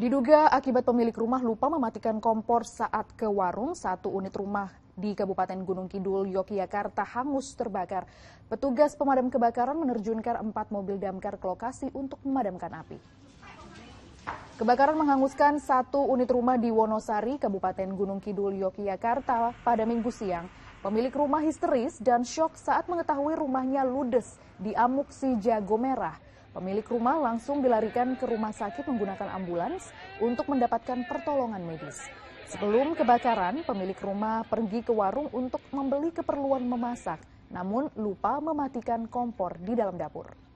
Diduga akibat pemilik rumah lupa mematikan kompor saat ke warung, satu unit rumah di Kabupaten Gunung Kidul, Yogyakarta hangus terbakar. Petugas pemadam kebakaran menerjunkan empat mobil damkar ke lokasi untuk memadamkan api. Kebakaran menghanguskan satu unit rumah di Wonosari, Kabupaten Gunung Kidul, Yogyakarta pada minggu siang. Pemilik rumah histeris dan syok saat mengetahui rumahnya ludes di amuk si jago merah. Pemilik rumah langsung dilarikan ke rumah sakit menggunakan ambulans untuk mendapatkan pertolongan medis. Sebelum kebakaran, pemilik rumah pergi ke warung untuk membeli keperluan memasak, namun lupa mematikan kompor di dalam dapur.